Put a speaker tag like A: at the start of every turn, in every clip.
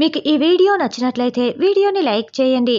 A: మీకు ఈ వీడియో నచ్చినట్లయితే వీడియోని లైక్ చేయండి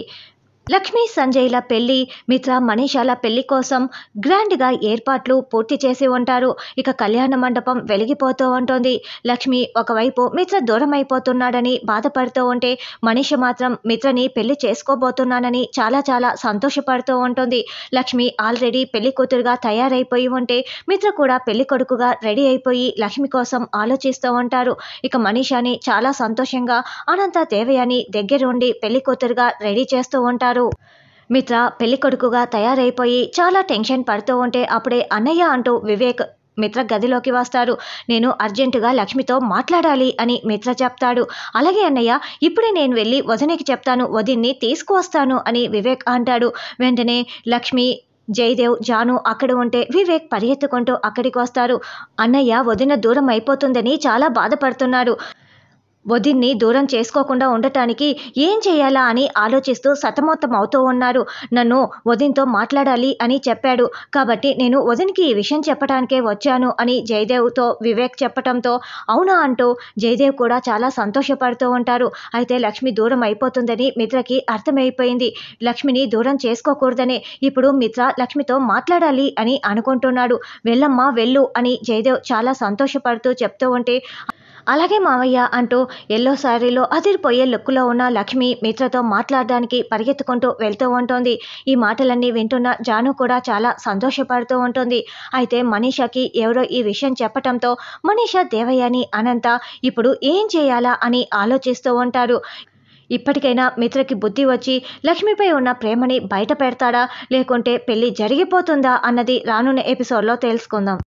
A: లక్ష్మీ సంజయ్ల పెళ్లి మిత్ర మనీషాల పెళ్లి కోసం గ్రాండ్గా ఏర్పాట్లు పూర్తి చేసి ఉంటారు ఇక కళ్యాణ మండపం వెలిగిపోతూ ఉంటుంది లక్ష్మి ఒకవైపు మిత్ర దూరం అయిపోతున్నాడని బాధపడుతూ ఉంటే మనీష మాత్రం మిత్రని పెళ్లి చేసుకోబోతున్నానని చాలా చాలా సంతోషపడుతూ ఉంటుంది లక్ష్మి ఆల్రెడీ పెళ్లి కూతురుగా తయారైపోయి ఉంటే మిత్ర కూడా పెళ్లి కొడుకుగా రెడీ అయిపోయి లక్ష్మి కోసం ఆలోచిస్తూ ఉంటారు ఇక మనీషాని చాలా సంతోషంగా అనంత దేవయాని దగ్గరుండి పెళ్లి కూతురుగా రెడీ చేస్తూ ఉంటారు ఉంటారు మిత్ర పెళ్లి కొడుకుగా తయారైపోయి చాలా టెన్షన్ పడుతూ ఉంటే అప్పుడే అన్నయ్య అంటూ వివేక్ మిత్ర గదిలోకి వస్తారు నేను అర్జెంటుగా లక్ష్మితో మాట్లాడాలి అని మిత్ర చెప్తాడు అలాగే అన్నయ్య ఇప్పుడే నేను వెళ్ళి వదినికి చెప్తాను వదిన్ని తీసుకువస్తాను అని వివేక్ అంటాడు వెంటనే లక్ష్మి జయదేవ్ జాను అక్కడ ఉంటే వివేక్ పరిగెత్తుకుంటూ అక్కడికి వస్తారు అన్నయ్య వదిన దూరం అయిపోతుందని చాలా బాధపడుతున్నాడు వదిన్ని దూరం చేసుకోకుండా ఉండటానికి ఏం చేయాలా అని ఆలోచిస్తూ సతమతం అవుతూ ఉన్నారు నన్ను వదిన్తో మాట్లాడాలి అని చెప్పాడు కాబట్టి నేను వదిన్కి ఈ విషయం చెప్పడానికే వచ్చాను అని జయదేవ్తో వివేక్ చెప్పడంతో అవునా అంటూ జయదేవ్ కూడా చాలా సంతోషపడుతూ ఉంటారు అయితే లక్ష్మి దూరం అయిపోతుందని మిత్రకి అర్థమైపోయింది లక్ష్మిని దూరం చేసుకోకూడదని ఇప్పుడు మిత్ర లక్ష్మితో మాట్లాడాలి అని అనుకుంటున్నాడు వెళ్ళమ్మా వెళ్ళు అని జయదేవ్ చాలా సంతోషపడుతూ చెప్తూ ఉంటే అలాగే మావయ్య అంటూ ఎల్లో శారీలో అదిరిపోయే లుక్కులో ఉన్న లక్ష్మి మిత్రతో మాట్లాడడానికి పరిగెత్తుకుంటూ వెళ్తూ ఉంటుంది ఈ మాటలన్నీ వింటున్న జాను కూడా చాలా సంతోషపడుతూ ఉంటుంది అయితే మనీషాకి ఎవరో ఈ విషయం చెప్పటంతో మనీష దేవయ్యని అనంత ఇప్పుడు ఏం చేయాలా అని ఆలోచిస్తూ ఉంటారు ఇప్పటికైనా మిత్రకి బుద్ధి వచ్చి లక్ష్మిపై ఉన్న ప్రేమని బయట పెడతాడా లేకుంటే పెళ్లి జరిగిపోతుందా అన్నది రానున్న ఎపిసోడ్లో తెలుసుకుందాం